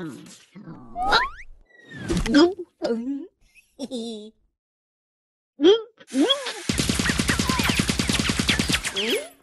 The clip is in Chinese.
嗯，嗯，嗯，嗯，嗯，嗯。